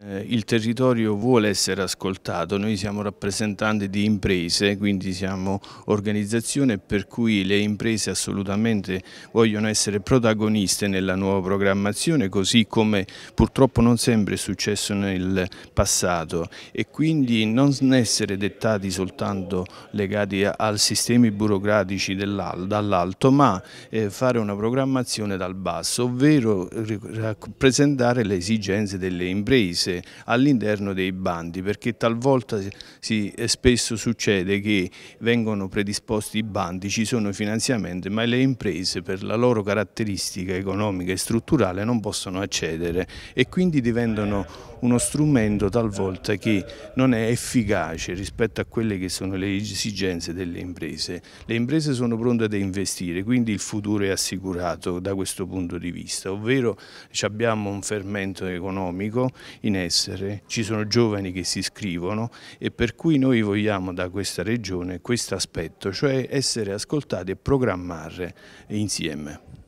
Eh, il territorio vuole essere ascoltato, noi siamo rappresentanti di imprese, quindi siamo organizzazione per cui le imprese assolutamente vogliono essere protagoniste nella nuova programmazione, così come purtroppo non sempre è successo nel passato e quindi non essere dettati soltanto legati ai sistemi burocratici dall'alto, ma eh, fare una programmazione dal basso, ovvero rappresentare le esigenze delle imprese fatte all'interno dei bandi perché talvolta si, eh, spesso succede che vengono predisposti i bandi, ci sono finanziamenti ma le imprese per la loro caratteristica economica e strutturale non possono accedere e quindi diventano uno strumento talvolta che non è efficace rispetto a quelle che sono le esigenze delle imprese. Le imprese sono pronte ad investire, quindi il futuro è assicurato da questo punto di vista, ovvero abbiamo un fermento economico in in ci sono giovani che si iscrivono e per cui noi vogliamo da questa regione questo aspetto, cioè essere ascoltati e programmare insieme.